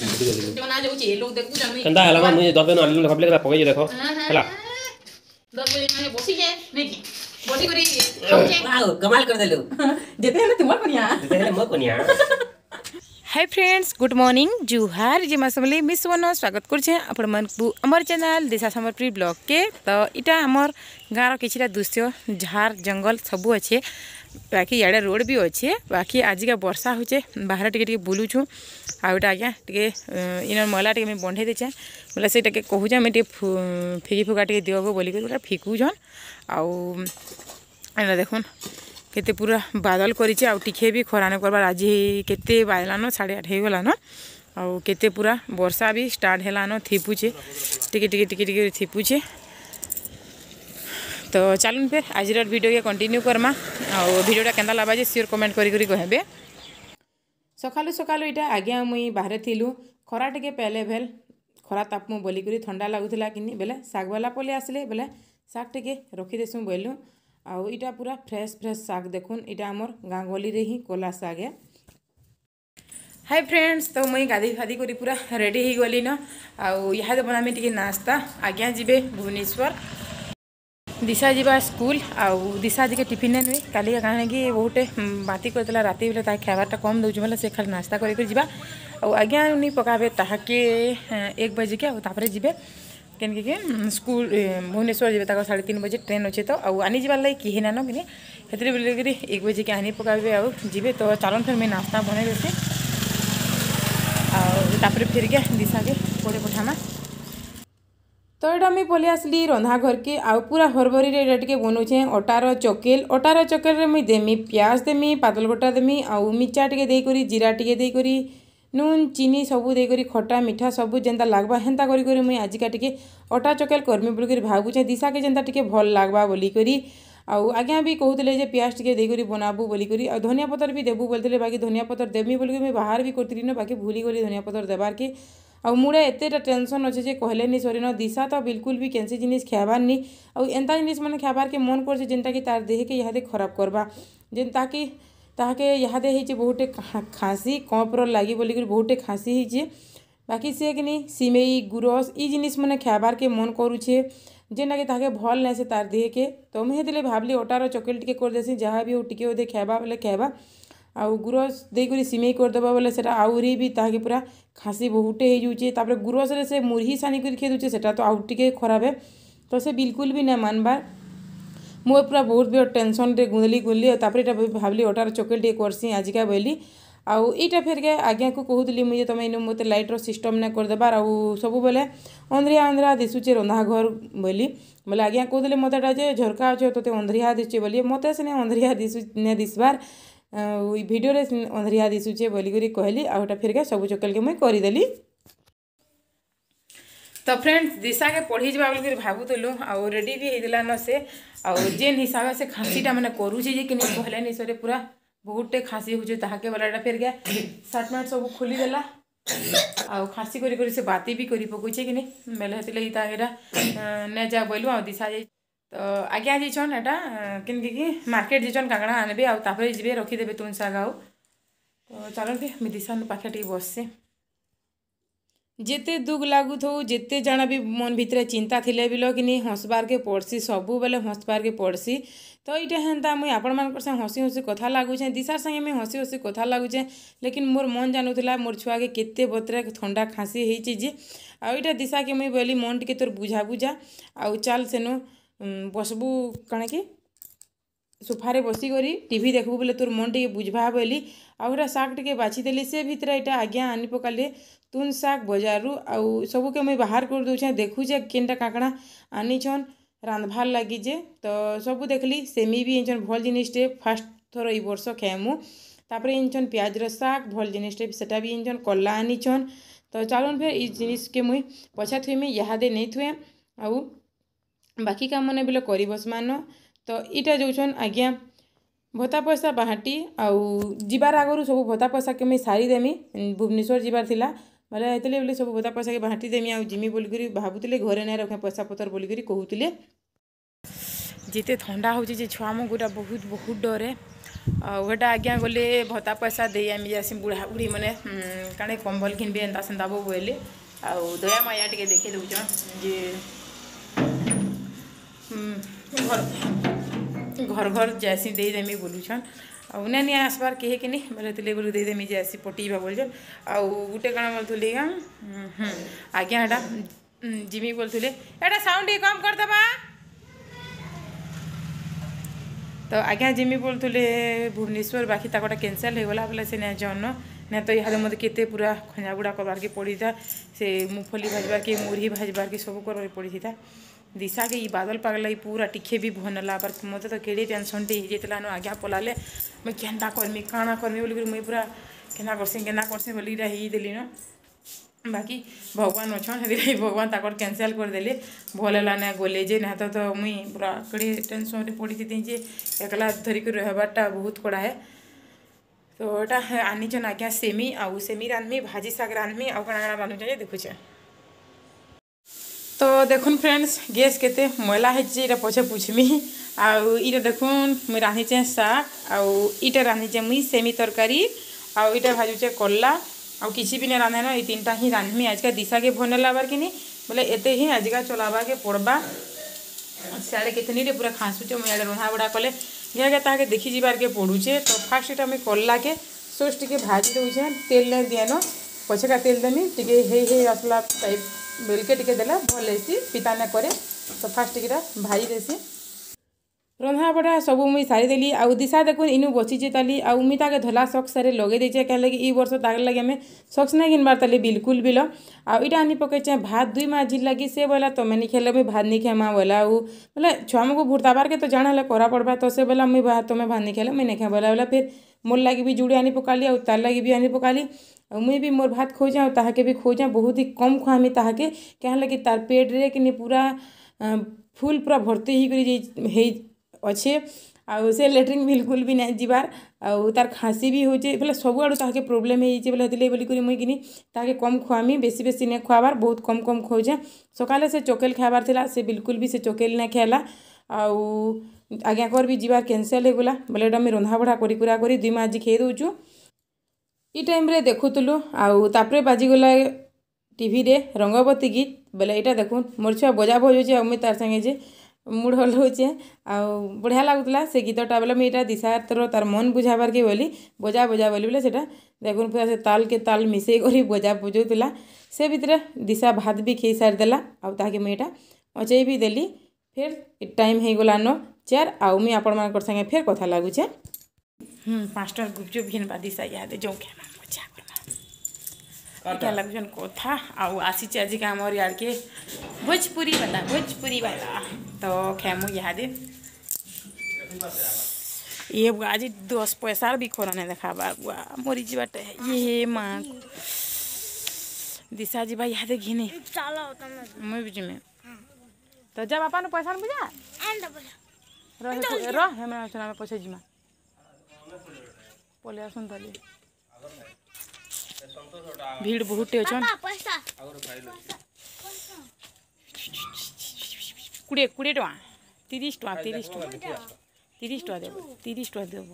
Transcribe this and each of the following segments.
जोना जो चाहिए लोग देखू जमे कंदा हला मैं 10 बजे आलू लखा लेकर पकाई देखो हला 10 बजे मैं बसी है नहीं बसी करी वाओ कमाल कर देलो जेते है तुमार कोनिया जेते है मोर कोनिया हाय दृश्य झार जंगल सब अच्छे ବାକି ଇଆଡ଼େ ରୋଡ଼୍ ବି ଅଛେ ବାକି ଆଜିକା ବର୍ଷା ହଉଛେ ବାହାରେ ଟିକେ ଟିକେ ବୁଲୁଛୁଁ ଆଉ ଏଇଟା ଆଜ୍ଞା ଟିକେ ଇନର ମଇଲା ଟିକେ ମୁଇଁ ବଣ୍ଢେଇ ଦେଇଛେଁ ବୋଲେ ସେଇଟାକେ ଟିକେ କହୁଛେଁ ଆମେ ଟିକେ ଫିକି ଫୁକା ଟିକେ ଦିଅ ବୋଲିକରି ଗୋଟେ ଫିକୁଛନ୍ ଆଉ ଏଇଟା ଦେଖୁନ୍ କେତେ ପୁରା ବାଦଲ କରିଛେ ଆଉ ଟିକେ ବି ଖରା ନ କରବାର୍ ଆଜି କେତେ ବାଜିଲାନ ସାଢ଼େ ଆଠ ହେଇଗଲାନ ଆଉ କେତେ ପୁରା ବର୍ଷା ବି ଷ୍ଟାର୍ଟ ହେଲାନ ଥିପୁଛେ ଟିକେ ଟିକେ ଟିକେ ଟିକେ ଥିପୁଛେ तो चलन फिर आज भिडियो के कंटिन्यू करमा और भिडियोटा के लगा जे सियोर कमेंट कर सकालू सकालू इटा आज्ञा मुई बाहर थी खरा टे पहले भेल खरा ताप मु बोलिक थंडा लगुला कि बोले शगवाला पलि आसले बोले शाग टे रखीदेसु बोलूँ आउ इटा पूरा फ्रेश फ्रेश शाग देखुन इटा आम गाँ गली ही कोला शाग है हाय फ्रेंड्स तो मुई गाधी फादी करी पूरा रेडी ही गली न आउ यहाँ बनामी टे नास्ता आज्ञा जी भुवनेश्वर দিশা যা স্কুল আশা আজকে টিফিন নে নুহে কালি কারণ কি বহুটে বাতি করে রাতে বেলে তা খাইবারটা কম দেছি বলে সে খালি নাস্তা করি যা আজ্ঞা নি পকাবে তাহাকে এক বাজিকে তাপরে যাবে কেনকি কি স্কুল ভুবনেশ্বর যাবে তাকে সাড়ে তিন বাজে ট্রেন অছে তো আনি যাবার লাগে কেহি নান কিনে সেতরে বেলেকি এক বাজিকে আনি পকাবে আবে তো চালন ফের মুই নাস্তা বনাই দেছি তাপরে ফেরিকে দিশাকে পড়ে পঠামা ତ ଏଇଟା ମୁଇଁ ପଲେଇ ଆସିଲି ରନ୍ଧା ଘରକେ ଆଉ ପୁରା ହରଭରିରେ ଏଇଟା ଟିକେ ବନଉଛେଁ ଅଟାର ଚକେଲ ଅଟାର ଚକେଲରେ ମୁଇଁ ଦେମି ପିଆଜ ଦେମି ପାତଲକଟା ଦେମି ଆଉ ମିର୍ଚା ଟିକେ ଦେଇକରି ଜିରା ଟିକେ ଦେଇକରି ନୁନ୍ ଚିନି ସବୁ ଦେଇକରି ଖଟା ମିଠା ସବୁ ଯେନ୍ତା ଲାଗ୍ବା ହେନ୍ତା କରି କରି ମୁଇଁ ଆଜିକା ଟିକେ ଅଟା ଚକେଲ କର୍ମି ବୋଲିକରି ଭାବୁଛେଁ ଦିଶାକେ ଯେନ୍ତା ଟିକେ ଭଲ୍ ଲାଗ୍ବା ବୋଲିକରି ଆଉ ଆଜ୍ଞା ବି କହୁଥିଲେ ଯେ ପିଆଜ ଟିକେ ଦେଇକରି ବନାବୁ ବୋଲିକରି ଆଉ ଧନିଆ ପତର ବି ଦେବୁ ବୋଲିଥିଲେ ବାକି ଧନିଆ ପତର ଦେମି ବୋଲିକରି ମୁଇଁ ବାହାର ବି କରିଥିଲି ନା ବାକି ଭୁଲିଗଲି ଧନିଆ ପତର ଦେବାର୍କେ आउ मुड़े एत टेनसन अच्छे जे कहले नहीं सरीन दिशा तो बिल्कुल भी कैसे जिनिस खेबार नहीं आउ ए जिनिस मैंने खेबार के मन कर तार देह के यहादे खराब करवा जिनता कि ताके यहादे हिचे बहुत खासी कंपर लागी बोली कि बहुते खांसी बाकी से कि नहीं सिमेई गुरस ई जिनिस मैंने खेबार के मन करुचे जेना कि ताके भल ना से तार देह के तो मैं हेले भाबली ओटार चॉकलेट के कर भी उ टिके ओदे खेबा बले खेबा आउ गुरस देकर सीमई करदे बोले से आहरी भी ताकि पूरा खासी बहुटे हो जाए गुरस से मुरही सानी कर खेदे से तो आउ टे खराब तो से बिल्कुल भी नहीं मानबार मुझे पूरा बहुत भी टेनसन गुंदली गुंदली तापर यहाँ भाली अटार चकेल टे कर आजिका बोली आउ या फिर के आज्ञा को कहूली मुझे तुम तो इन मतलब लाइट्र सिस्टम ने करदेबार आ सब बोले अंध्रिया अंधरा दिशुचे रंधा घर बोली बोले आज्ञा कहते मत झरका अच्छे तो अंधरिया दिशे बोली मत से अंधरिया दिशु ने दिशार भिडियो अंधरिया दिशुचे बोलिकी कहली आउटा फिर सब चकल के मुझे करदेली तो फ्रेंड्स दिशा के पढ़ी जावा बोलकर भावुलु आउ भी हो न से आन हिसाब से खासीटा मैंने करुच्छे कहले नहीं पूरा बहुत खासी होके बोला फिर गया सर्ट मैट सब खोली देला आउ खासी करी बाती भी करें पकुचे कि नहीं मेले हेती लगी ना जा बोलूँ आ दिशा जाए तो आज्ञा जीछन एटा कि मार्केट जीछन कांगड़ा आनबे आ तापर जीबे रखी तुन साग आ तो चलन के मिदिसन पाखे टी बसे जिते दुख लागू थौ जिते जाना भी मन भितर चिंता थिले बिलो किनी हसबार के पड़सी सब बेले हसबार के पड़सी तो इटा हेंता मुई आपण मान पर हसी हसी कथा लगुचे दिशा दिसार संगे हसी हसी कथा लगुचे लेकिन मोर मन था मोर छुआ के बतरे ठंडा खासी हेछि जे दिशा के मुई बोली मन के तोर बुझा बुझा आ चल सेनु बसबू कण कि सोफारे बसिकी टी देखू बोले तोर मन टे बुझा बोली आउटा शाग टे बाछीदेली से भितर ये आज्ञा आनी पकाले तुन शाग बजार आउ सब के मुई बाहर कर दूचे देखुचे के काकणा आनी छन रांधवार लगीजे तो सब देखली सेमी भी इंचन भल जिनटे फास्ट थर यर्ष खेमु तापर इंचन पिजर शाग भल जिनटे से इंचन कला आनी छन तो चलन फिर ये जिनके मुई पछा थुमी यहादे नहीं थुएं आउ ବାକି କାମନେ ବେଲେ କରିବ ସେମାନ ତ ଇଟା ଯଉଛନ୍ ଆଜ୍ଞା ଭତ୍ତା ପଇସା ବାହାଟି ଆଉ ଯିବାର ଆଗରୁ ସବୁ ଭତ୍ତା ପଇସାକେ ମୁଇଁ ସାରିଦେମି ଭୁବନେଶ୍ୱର ଯିବାର ଥିଲା ବୋଲେ ହେଥିଲେ ବୋଲେ ସବୁ ଭତ୍ତା ପଇସାକେ ବାହାଟି ଦେମି ଆଉ ଯିମି ବୋଲିକରି ଭାବୁଥିଲେ ଘରେ ନାଇଁ ରଖେ ପଇସା ପତର ବୋଲିକରି କହୁଥିଲେ ଯେତେ ଥଣ୍ଡା ହେଉଛି ଯେ ଛୁଆମାନଙ୍କୁଟା ବହୁତ ବହୁତ ଡରେ ଆଉ ହେଟା ଆଜ୍ଞା ଗଲେ ଭତ୍ତା ପଇସା ଦେଇ ଆମେ ଯାଏସି ବୁଢ଼ା ବୁଢ଼ୀ ମାନେ କାଣା କମ୍ବଲ ଘିନବି ଏନ୍ତା ସେନ୍ତା ବୋଇଲେ ଆଉ ଦୟା ମାୟା ଟିକେ ଦେଖେଇ ଦେଉଛନ୍ ଯେ घर घर घर जैसी देदेमी बोलुछन ଆଉ ନାଇଁ ନାଇଁ ଆସବାର୍ କେହି କି ନାଇଁ ବୋଲେ ଥିଲେ ବୋଲି ଦେଇଦେମି ଯେ ଆସି ପଟେଇବା ବୋଲୁଛନ୍ ଆଉ ଗୁଟେ କାଣା ବୋଲୁଥିଲି ଆଜ୍ଞା ଆଜ୍ଞା ହେଟା ଜିମି ବୋଲୁଥିଲେ ଏଟା ସାଉଣ୍ଡ ଟିକେ କମ୍ କରିଦେବା ତ ଆଜ୍ଞା ଜିମି ବୋଲୁଥିଲେ ଭୁବନେଶ୍ୱର ବାକି ତାକୁ ଗୋଟେ କ୍ୟାନସେଲ୍ ହେଇଗଲା ବୋଲେ ସେ ନାଇଁ ଜହ୍ନ ନାଇଁ ତ ଇହାଦେ ମୋତେ କେତେ ପୁରା ଖଞ୍ଜାବୁଡ଼ା କରବାର୍କେ ପଡ଼ିଥିଲା ସେ ମୁଫଲି ଭାଜବାର୍କେ ମୁଢ଼ି ଭାଜବାର୍କେ ସବୁ କରବାର୍କେ ପଡ଼ିଥିଲା दिशा के बादल पगल पूरा टिके भी भोनला पर मत तो केड़े टेनसन टेला आज्ञा पला मुझ के करमी काणा करमी बोल मुई पूरा के करसी के करसी बोल देली न बाकी भगवान अच्छा भगवान तक कैनसल करदे भल हलाना गोले जे ना तो, तो मुई पूरा कड़े टेनसन पड़ी थी जे एक धरिक रहा बहुत कड़ा है तो यहाँ आनीचन आज्ञा सेमी आउ सेमी रांधमी भाजी शाग रांधमी आउ कणा कणा देखुचे तो देख फ्रेंड्स गैस के मैला है पचे पुछमी आउ ये देख मुई रांधीचे शाग आईटा रांधीचे मुई सेमी तरकारी आईटा भाजुचे कल्ला आउ कि भी नहीं रांधे ना ये तीन टाइम रांधमी आज का दिशा के भोने लाबार कि नहीं बोले एत ही आज का चलावा के पड़वा सियाड़े के नहीं पूरा खासुचे मुझे आड़े रंधा बुढ़ा कले घर देखी जीवार के पड़ूचे तो फास्ट इटा मुझे कल्ला के सोच टे भाजी दूचे तेल नहीं दिए न पचे तेल देमी टे हे हे असला टाइप ବେଲ୍କେ ଟିକେ ଦେଲେ ଭଲ୍ ହେସି ପିତା ନାଇଁ କରେ ତ ଫାର୍ଷ୍ଟ ଟିକେଟା ଭାଜି ଦେସି ରନ୍ଧାବଢ଼ା ସବୁ ମୁଇଁ ସାରିଦେଲି ଆଉ ଦିଶା ଦେଖୁନ୍ ଇନୁ ବସିଛେ ତାଲି ଆଉ ମୁଇଁ ତାକେ ଧଲା ସକ୍ସରେ ଲଗେଇ ଦେଇଛେ କାହିଁ ଲାଗି ଇ ବର୍ଷ ତାକେ ଲାଗି ଆମେ ସକ୍ସ ନାଇଁ ଘିନବାର୍ ତାଲି ବିଲକୁଲ୍ ବିଲ ଆଉ ଇଟା ଆନି ପକେଇଛେ ଭାତ୍ ଦୁଇ ମାସ୍ ଝିର୍ ଲାଗି ସେ ବୋଇଲା ତମେ ନି ଖେଲେ ମୁଇଁ ଭାତ୍ ନି ଖେମା ବୋଇଲା ଆଉ ବୋଲେ ଛୁଆମାନଙ୍କୁ ଭୁର୍ତାବାର୍କେ ତ ଜାଣା ହେଲେ କରା ପଡ଼ବା ତ ସେ ବୋଇଲା ମୁଇଁ ତମେ ଭାତ୍ ନି ଖେଲେ ମୁଇଁ ନାଇଁ ଖେଁ ବୋଇଲା ବୋଇଲା ଫିର୍ मोर लगे भी जुड़े आनी पकाली आ तार लगे भी आनी पकाली मुई भी मोर भात खोजे आके भी खोजे बहुत ही कम खुआमी ताके क्या लगे तार पेट रे कि पूरा फूल पूरा भर्ती ही कर अच्छे आउ से लेट्रिन बिल्कुल भी नहीं जीवार आउ तार खांसी भी होचे बोले सबुआ के प्रोब्लेम होती बोल कर मुई कि कम खुआमी बेसी बेसी ने खुआबार बहुत कम कम खोजे सकाले से चकेल खाबार से बिल्कुल भी से चकेल ना खेला आउ आज्ञा कर भी जीवार कैनसल होगा बोले मुझे रंधाबढ़ा करा कर दुई मजी खेई दूचु य टाइम देखुलु आउप बाजिगला टी रे रंगवती गीत बोले यहाँ देख मोर छुआ बजा बजुचे मुझे तार सागे जे मुड हलाउे आउ बढ़िया लगुला से गीतटा बोले मुझे दिशा थोड़ा तार मन बुझावार के बोली बजा बजा बोली बोले से देख पूरा से ताल के ताल मिसे कर बजा बुझौला से भितर दिशा भात भी खेई सारी आउ ताकि मुझे यहाँ अचे भी देली ଫେର୍ ଟାଇମ୍ ହେଇଗଲାନ ଚାର୍ ଆଉ ମୁଇଁ ଆପଣମାନଙ୍କର ସାଙ୍ଗେ ଫେର୍ କଥା ଲାଗୁଛେ ହୁଁ ପାଞ୍ଚଟାର ଗୁପଚୁପ୍ ଘିନ୍ବା ଦିଶା ଇହାଦେ ଯୋଉ ଖାଇବା ମଜା କର୍ମା ଇଟା ଲାଗୁଛନ୍ କଥା ଆଉ ଆସିଛେ ଆଜିକା ଆମର ଇଆଡ଼କେ ଭୋଜପୁରୀ ବାଲା ଭୋଜପୁରୀ ବାଲା ତ ଖାଏମୁ ଇହାଦେ ये बुआ आज दस पैसा भी खोरा नहीं देखा बुआ मोरी जी बाटे ये माँ दिशा जी भाई यहाँ घिने मुझे तो जा बापा ने पैसा बुझा रह हमरा छना में पैसा जिमा पले आसन तले भीड़ बहुत अछन पैसा कुड़े कुड़े टाँह তিরিশ টাকা তিরিশ টাকা তিরিশ টাকা দেব তিরিশ টাকা দেব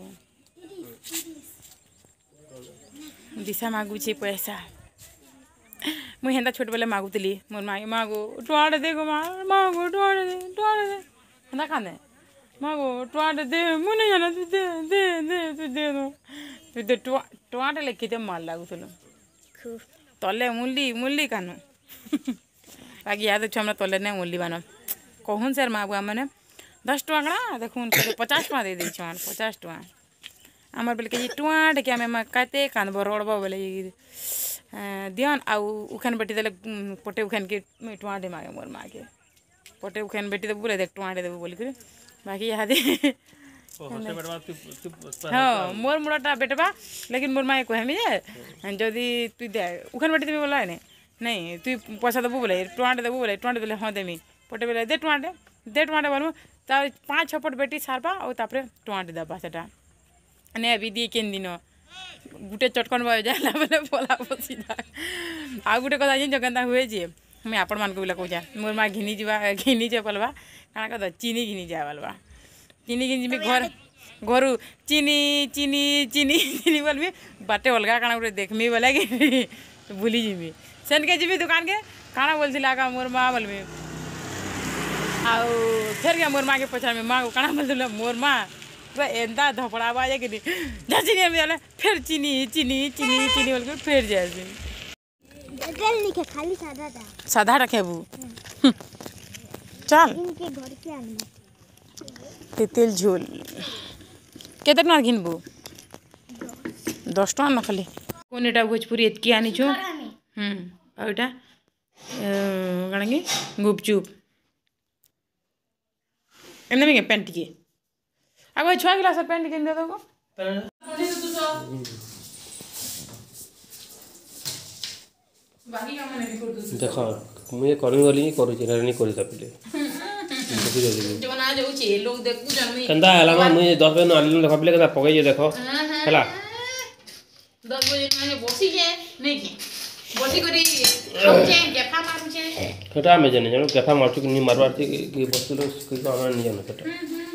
দিশা মাগুছে পয়সা ମୁଁ ହେନ୍ତା ଛୋଟବେଲେ ମାଗୁଥିଲି ମୋର ମାଇ ମାଗୁ ଟୁଆଟେ ଦେ ଗୋ ମା ମାଗୁ ଟୁଆଟେ ଦେ ଟୁଆଟେ ଦେ ହେନ୍ତା କାନ୍ଦେ ମାଗୁ ଟୁଆଟେ ଦେ ମୁଁ ନେଇ ଜାଣେ ତୁ ଦେ ଦେ ଦେ ତୁ ଦେ ତୁ ଦେ ଟୁଆ ଟୁଆଟେ ଲେ କେତେ ମାଲ ଲାଗୁଥିଲୁ ତଲେ ମୁଲି ମୁଲି କାନୁ ବାକି ଇହାଦେ ଛୁଆ ମାନେ ତଲେ ନାଇଁ ମୁଲିବାନ କହୁନ୍ ସାର୍ ମା ବୁଆ ମାନେ ଦଶ ଟଙ୍କା କାଣା ଦେଖୁନ୍ ପଚାଶ ଟଙ୍କା ଦେଇ ଦେଇଛୁ ଆମେ ପଚାଶ ଟଙ୍କା ଆମର ବେଲେ କେଜି ଟୁଆଟେ କି ଆମେ କେତେ କାନ୍ଦବ ରଡ଼ବ ବେଲେ दियन आउ उखान बेटी देले तो पटे उखान के टुआ दे मागे मोर मागे पटे उखान बेटी देव तो बोले देख टुआ दे देबू बोली बाकी यहाँ हाँ मोर मुड़ाटा बेटवा लेकिन मोर माए कहमी जे जदि तु दे उखान बेटी देबी बोला नहीं तु पैसा देबू बोले टुआ दे देबू बोले टुआ दे हाँ देमी पटे बोले दे टुआ दे दे टुआ दे बोलू पाँच छपट बेटी सारबा और तापर टुआ दे दबा सेटा ने अभी दिए केन दिन गुटे चटकन जाला बेले पलाब सीधा आ गोटे कथा जान केन्ता हुए जे मुई आपण मानक बेले कहूँ मोर माँ घिनी जा घिनी जे बोलवा काना कहता चीनी घिनी जा बोलवा चीनी घिनी जी घर ଘରୁ ଚିନି ଚିନି ଚିନି ଚିନି ବୋଲବି ବାଟେ ଅଲଗା କାଣା ଗୋଟେ ଦେଖ୍ମି ବୋଲେ କି ଭୁଲି ଯିମି ସେନ୍କେ ଯିବି ଦୁକାନ୍କେ କାଣା ବୋଲିଥିଲା ଏକା ମୋର୍ ମା' ବୋଲମି ଆଉ ଫେର୍କେ ମୋର୍ ମା'କେ ପଚାରମି ମା' କାଣା ବୋଲିଥିଲା ମୋର୍ ମା' एंता धपड़ावा है कि नहीं चीनी में फिर चीनी चीनी चीनी चीनी बोल के फिर जाए खाली सादा था सादा रखेबू हम्म। चल इनके घर के आने तितिल झोल केते टका घिनबू 10 टका न खाली कोन एटा भोजपुरी एतकी आनी छौ हम हम्म। और एटा गुपचुप एने में पेंट के अब छुआ गिला सब पैंट किन दे दोगो ଦେଖ ମୁଁ ଇଏ କରିବି ବୋଲି ହିଁ କରୁଛି ହେଲାନି କରିସାରିଲେ କେନ୍ତା ହେଲା ମା ମୁଇଁ ଦଶ ବଜେ ଆଣିଲି ଦେଖ ପିଲେ କେନ୍ତା ପକେଇଛେ ଦେଖ ହେଲା ଦଶ ବଜେ ବସିଛେ ନାଇଁ କି ସେଟା ଆମେ ଜାଣିଛୁ କେଫା ମାରୁଛୁ କି ନି ମାରବାର କି ବସିଲୁ କି ଆମେ ନି ଜାଣୁ ସେଟା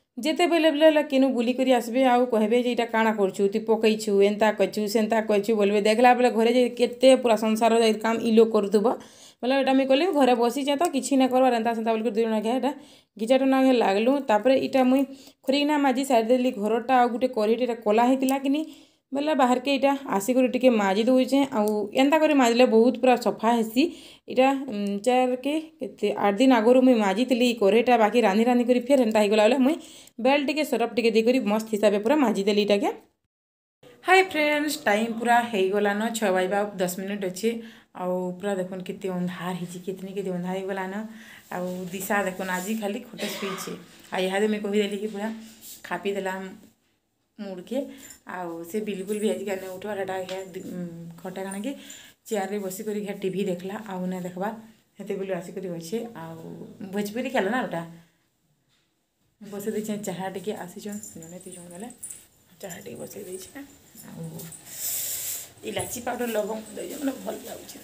ଯେତେବେଲେ ବେଲେ ହେଲା କେନୁ ବୁଲିକରି ଆସିବେ ଆଉ କହିବେ ଯେ ଏଇଟା କାଣା କରୁଛୁ ତୁ ପକେଇଛୁ ଏନ୍ତା କରିଛୁ ସେନ୍ତା କରିଛୁ ବୋଲିବେ ଦେଖିଲା ବେଳେ ଘରେ ଯେ କେତେ ପୁରା ସଂସାର କାମ ଇଲୋ କରୁଥିବ ବୋଲେ ଏଇଟା ମୁଇଁ କହିଲି ଘରେ ବସିଛେ ତ କିଛି ନା କରବାର୍ ଏନ୍ତା ସେନ୍ତା ବୋଲିକରି ଦୁଇ ଜଣ ଘେ ଏଇଟା ଘିଚାଟ ନା ଘେ ଲାଗ୍ଲୁ ତାପରେ ଇଟା ମୁଇଁ ଖୁରିକିନା ମାଜି ସାରିଦେଲି ଘରଟା ଆଉ ଗୋଟେ କରିଟେ କଲା ହେଇଥିଲା କିନି ବେଲେ ବାହାର୍କେ ଇଟା ଆସିକରି ଟିକେ ମାଜି ଦଉଚେଁ ଆଉ ଏନ୍ତା କରି ମାଜିଲେ ବହୁତ ପୁରା ସଫା ହେସି ଇଟା ଚାର୍କେ କେତେ ଆଠ୍ ଦିନ୍ ଆଗରୁ ମୁଇଁ ମାଜିଥିଲି ଇ କରେଇଟା ବାକି ରାନ୍ଧି ରାନ୍ଧି କରି ଫେର୍ ଏନ୍ତା ହେଇଗଲା ବେଲେ ମୁଇଁ ବେଲ୍ ଟିକେ ସରପ୍ ଟିକେ ଦେଇକରି ମସ୍ତ ହିସାବେ ପୁରା ମାଜିଦେଲି ଇଟାକେ ହାଇ ଫ୍ରେଣ୍ଡସ୍ ଟାଇମ୍ ପୁରା ହେଇଗଲାନ ଛଅ ବାଇବା ଦଶ ମିନିଟ୍ ଅଛେ ଆଉ ପୁରା ଦେଖୁନ୍ କେତେ ଅନ୍ଧାର ହେଇଛି କେତନି କେତେ ଅନ୍ଧାର ହେଇଗଲାନ ଆଉ ଦିଶା ଦେଖୁନ୍ ଆଜି ଖାଲି ଖଟେ ଶୋଇଛେ ଆଉ ଇହାଦେ ମୁଇଁ କହିଦେଲି କି ପୁରା ଖାପିଦେଲା ମୁଡ଼୍କେ ଆଉ ସେ ବିଲକୁଲ ବି ଆଜିକାଲି ନାଇଁ ଉଠବାର୍ ହେଟା ହେ ଘଣ୍ଟା କାଣା କି ଚେୟାର୍ରେ ବସିକରି ହେ ଟି ଭି ଦେଖ୍ଲା ଆଉ ନାଇଁ ଦେଖ୍ବାର୍ ହେତେ ବେଲୁ ଆସିକରି ଅଛେ ଆଉ ଭୋଜପୁରୀ ଖେଲ ନା ଓଟା ବସେଇ ଦେଇଛେ ଚାହା ଟିକେ ଆସିଛନ୍ ଜଣେ ଦୁଇ ଜଣ ବେଲେ ଚାହା ଟିକେ ବସେଇ ଦେଇଛେ ଆଉ ଇଲାଚି ପାଉଡ଼ର ଲବଙ୍ଗ ଦେଇଛେ ମାନେ ଭଲ୍ ଲାଗୁଛେ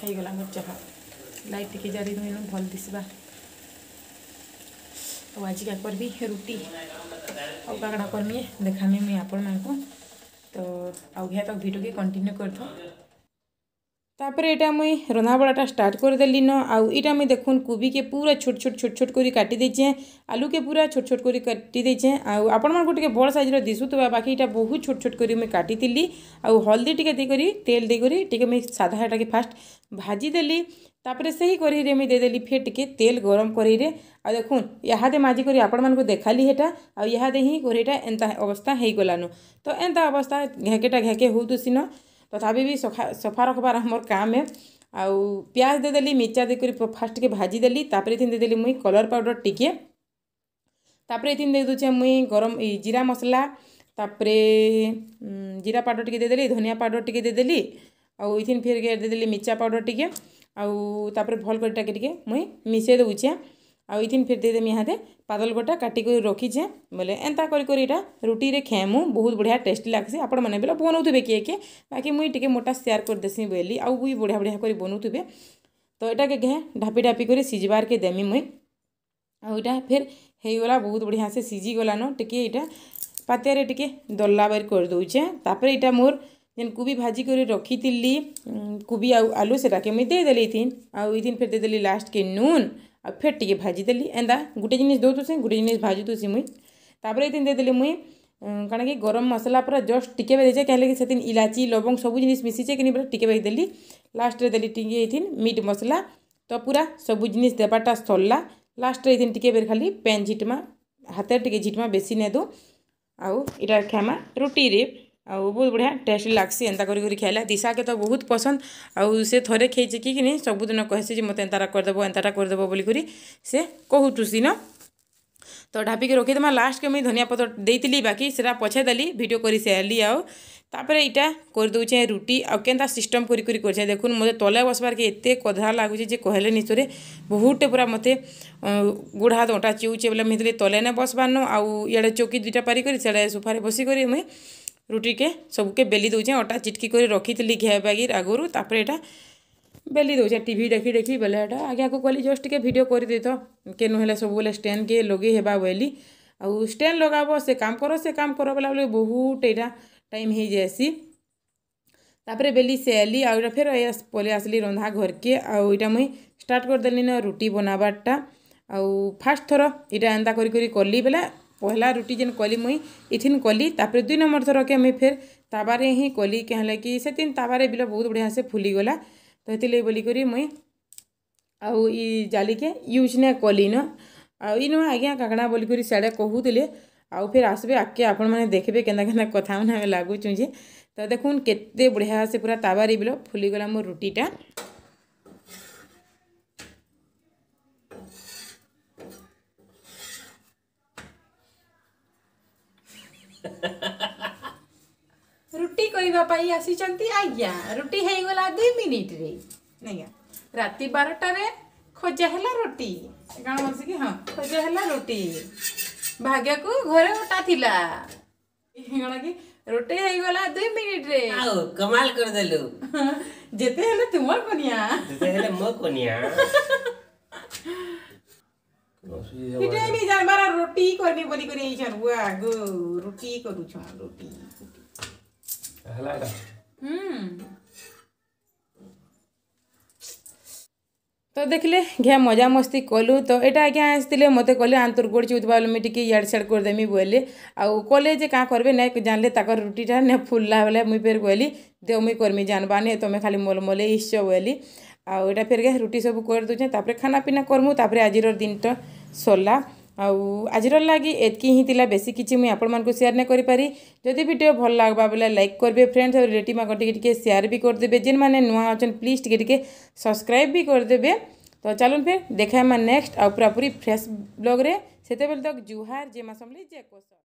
ହେଇଗଲା ମୋର ଚାହା ଲାଇଟ୍ ଟିକେ ଜାରି ରହିନୁ ଭଲ୍ ଦିଶବା ଆଉ ଆଜିକା କରିବି ରୁଟି ଆଉ କାଣା କର୍ମି ଦେଖାମି ମୁଇଁ ଆପଣମାନଙ୍କୁ ତ ଆଉ ଏହା ତ ଭିଡ଼ିଓକେ କଣ୍ଟିନ୍ୟୁ କରିଥାଉ ତାପରେ ଏଇଟା ମୁଇଁ ରନ୍ଧାବଢ଼ାଟା ଷ୍ଟାର୍ଟ କରିଦେଲିନ ଆଉ ଇଟା ମୁଇଁ ଦେଖୁନ୍ କୋବିକେ ପୁରା ଛୋଟ ଛୋଟ ଛୋଟ ଛୋଟ କରି କାଟି ଦେଇଛେଁ ଆଲୁକେ ପୁରା ଛୋଟ ଛୋଟ କରି କାଟି ଦେଇଛେଁ ଆଉ ଆପଣମାନଙ୍କୁ ଟିକେ ବଡ଼ ସାଇଜ୍ର ଦିଶୁଥିବା ବାକି ଇଟା ବହୁତ ଛୋଟ ଛୋଟ କରି ମୁଇଁ କାଟିଥିଲି ଆଉ ହଳଦୀ ଟିକେ ଦେଇକରି ତେଲ ଦେଇକରି ଟିକେ ମୁଇଁ ସାଧା ଏଟାକେ ଫାଷ୍ଟ ଭାଜିଦେଲି तापर से ही कढ़ई में देदेली फिर टी तेल गरम कढ़ई आ देख यहादे माजिक आपण मूँ देखाली हेटा आहादे ही कढ़ईटा एंता अवस्था हो गलानु तो एंता अवस्था घेकेटा घेके होन तथा भी सफा सफा रखबार हम काम है प्याज देदेली मिर्चा देकर फास्ट टे भाजीदेली तापर इथिन देदेली मुई कलर पाउडर टिके तापर इथिन देदे मुई गरम जीरा मसला तापर जीरा पाउडर टी देदेली धनिया पाउडर टी देदेली आउ इथिन फिर घेर देदेली मिर्चा पाउडर टिके ଆଉ ତା'ପରେ ଭଲ୍ କରି ତାକେ ଟିକେ ମୁଇଁ ମିଶେଇ ଦେଉଛେଁ ଆଉ ଇଥିନ୍ ଫିର୍ ଦେଇଦେମି ଇହାଦେ ପାତଲ୍ ଗୋଟା କାଟିକରି ରଖିଛେଁ ବୋଲେ ଏନ୍ତା କରି କରି ଇଟା ରୁଟିରେ ଖାଏମୁ ବହୁତ ବଢ଼ିଆ ଟେଷ୍ଟି ଲାଗ୍ସି ଆପଣମାନେ ବେଲେ ବନଉଥିବେ କିଏ କିଏ ବାକି ମୁଇଁ ଟିକେ ମୋଟା ସେୟାର୍ କରିଦେସି ବୋଇଲି ଆଉ ମୁଇଁ ବଢ଼ିଆ ବଢ଼ିଆ କରି ବନଉଥିବେ ତ ଇଟାକେ ଘେ ଢାପି ଢାପି କରି ସିଝିବାର୍କେ ଦେମି ମୁଇଁ ଆଉ ଇଟା ଫେର୍ ହେଇଗଲା ବହୁତ ବଢ଼ିଆ ସେ ସିଝିଗଲାନ ଟିକେ ଇଟା ପାତିଆରେ ଟିକେ ଦଲ୍ଲା ବାରି କରିଦେଉଛେଁ ତାପରେ ଇଟା ମୋର ଯେନ୍ କୁବି ଭାଜି କରି ରଖିଥିଲି କୁବି ଆଉ ଆଲୁ ସେଟାକେ ମୁଇଁ ଦେଇଦେଲି ଇଥିନ୍ ଆଉ ଇଥିନ୍ ଫେର୍ ଦେଇଦେଲି ଲାଷ୍ଟକେ ନୁନ୍ ଆଉ ଫେର୍ ଟିକେ ଭାଜିଦେଲି ଏନ୍ତା ଗୁଟେ ଜିନିଷ୍ ଦଉଥିସି ଗୁଟେ ଜିନିଷ୍ ଭାଜୁଥିସି ମୁଇଁ ତାପରେ ଇଥିନ୍ ଦେଇଦେଲି ମୁଇଁ କାଣା କି ଗରମ ମସଲା ପୁରା ଜଷ୍ଟ ଟିକେ ବି ଦେଇଛେ କାହିଁକି ସେଥିନ୍ ଇଲାଚି ଲବଙ୍ଗ ସବୁ ଜିନିଷ୍ ମିଶିଛେ କିନି ପୁରା ଟିକେ ବି ଦେଲି ଲାଷ୍ଟରେ ଦେଲି ଟିକେ ଇଥିନ୍ ମିଟ୍ ମସଲା ତ ପୁରା ସବୁ ଜିନିଷ୍ ଦେବାଟା ସରିଲା ଲାଷ୍ଟରେ ଇଥିନ୍ ଟିକେ ବେର୍ ଖାଲି ପେନ୍ ଝିଟ୍ମା ହାତରେ ଟିକେ ଝିଟ୍ମା ବେଶୀ ନେଦୁ ଆଉ ଇଟା ଖାଏମା ରୁଟିରେ ଆଉ ବହୁତ ବଢ଼ିଆ ଟେଷ୍ଟ ଲାଗ୍ସି ଏନ୍ତା କରି କରି ଖାଇଲେ ଦିଶାକେ ତ ବହୁତ ପସନ୍ଦ ଆଉ ସେ ଥରେ ଖାଇଛି କି କି ନାଇଁ ସବୁଦିନ କହେସି ଯେ ମୋତେ ଏନ୍ତାଟା କରିଦେବ ଏନ୍ତାଟା କରିଦେବ ବୋଲିକରି ସେ କହୁଥିସି ନା ତ ଢାପିକି ରଖିଦେମା ଲାଷ୍ଟକେ ମୁଇଁ ଧନିଆ ପତ୍ର ଦେଇଥିଲି ବାକି ସେଟା ପଛେ ଦେଲି ଭିଡ଼ିଓ କରିସାରିଲି ଆଉ ତାପରେ ଇଟା କରିଦେଉଛେ ରୁଟି ଆଉ କେନ୍ତା ସିଷ୍ଟମ୍ କରି କରି କରିଛେ ଦେଖୁନ୍ ମୋତେ ତଲେ ବସବାର୍କେ ଏତେ କଧା ଲାଗୁଛେ ଯେ କହିଲେ ନିଶ୍ଚରେ ବହୁତଟେ ପୁରା ମୋତେ ଗୋଡ଼ ହାତ ଅଣ୍ଟା ଚିଉଛେ ବୋଲେ ମୁଇଁ ହେଥିଲାଗି ତଲେ ନେ ବସବାର୍ନ ଆଉ ଇଆଡ଼େ ଚୌକି ଦୁଇଟା ପାରିକରି ସିଆଡ଼େ ସୋଫାରେ ବସିକରି ମୁଇଁ রুটিকে সবুকে বেলি দেউছে অটা চিটকি করে রখিলি ঘেয়া বাগি আগুর তাপরে এটা বেলি দেউছে টিভি দেখি দেখি বেলে এটা আগে আকু কলি জস্ট টিকে ভিডিও করে দিত কে নহলে সবুলে স্ট্যান্ডকে লগাই হেবা বলি আউ স্ট্যান্ড লগাব সে কাম কর সে কাম কর বেলা বলে বহুত এটা টাইম হয়ে যায়সি তাপরে বেলি সে আলি আউ ফের পলে আসলি রন্ধা ঘরকে আউ এটা মুই স্টার্ট করিদেলি না রুটি বনাবারটা আউ ফার্স্ট থর এটা এন্তা করি করি করলি বেলা पहला रुटी जेन कली मुई इथिन कली तापर दुई नंबर थर के मुई फेर ताबारे ही कली कहले कि से तीन ताबारे बिल बहुत बढ़िया से फुली गला तो ये बोलिकी मुई आउ ये यूज ना कली न आउ इन आज्ञा काकड़ा बोलिकी सियाड़े कहूले आउ फिर आसबे आगे आपण मैंने देखिए के केना कथा मैंने लगुचुँ तो देखुन केते बढ़िया से पूरा ताबारे बिल फुली गला मो रुटीटा ରୁଟି କହିବା ପାଇଁ ଆସିଛନ୍ତି ଆଜ୍ଞା ରୁଟି ହେଇଗଲା ଦୁଇ ମିନିଟ୍ରେ ଆଜ୍ଞା ରାତି ବାରଟାରେ ଖୋଜା ହେଲା ରୁଟି କ'ଣ ବସିକି ହଁ ଖୋଜା ହେଲା ରୁଟି ଭାଗ୍ୟକୁ ଘରେ ଅଟା ଥିଲା କ'ଣ କି ରୁଟି ହେଇଗଲା ଦୁଇ ମିନିଟ୍ରେ ଆଉ କମାଲ କରିଦେଲୁ ଯେତେ ହେଲେ ତୁମର କନିଆ ଯେତେ ହେଲେ ମୋ କନିଆ हम्म। तो देखले घे मजा मस्ती कलु तो यहाँ आज्ञा आसते मत कले आंतर गोड़ चुद्वाल मुझे टी इड सियाड करदेमी बोले आलेजे क्या करें ना जानले तक रुटीटा ना फुल्ला बोले मुई कहली दे मुई करमी जानवा तुम्हें तो खाली मोल मोल इस बोली ଆଉ ଏଇଟା ଫେରିକା ରୁଟି ସବୁ କରିଦେଉଛେଁ ତାପରେ ଖାନାପିନା କର୍ମୁ ତାପରେ ଆଜିର ଦିନଟା ସରିଲା ଆଉ ଆଜିର ଲାଗି ଏତ୍କି ହିଁ ଥିଲା ବେଶୀ କିଛି ମୁଇଁ ଆପଣମାନଙ୍କୁ ସେୟାର ନାଇଁ କରିପାରି ଯଦି ଭିଡ଼ିଓ ଭଲ ଲାଗ୍ବା ବୋଲେ ଲାଇକ୍ କରିବେ ଫ୍ରେଣ୍ଡସ୍ ଆଉ ରିଲେଟିଭ୍ମାନଙ୍କ ଟିକେ ଟିକେ ସେୟାର ବି କରିଦେବେ ଯେନ୍ମାନେ ନୂଆ ଅଛନ୍ ପ୍ଲିଜ୍ ଟିକେ ଟିକେ ସବସ୍କ୍ରାଇବ୍ ବି କରିଦେବେ ତ ଚାଲୁନ୍ ଫେର୍ ଦେଖାହେମା ନେକ୍ସଟ ଆଉ ପୁରାପୁରି ଫ୍ରେଶ୍ ବ୍ଲଗ୍ରେ ସେତେବେଳେ ତକ୍ ଜୁହାର ଜେମା ସମଲି ଜେ କୋଷ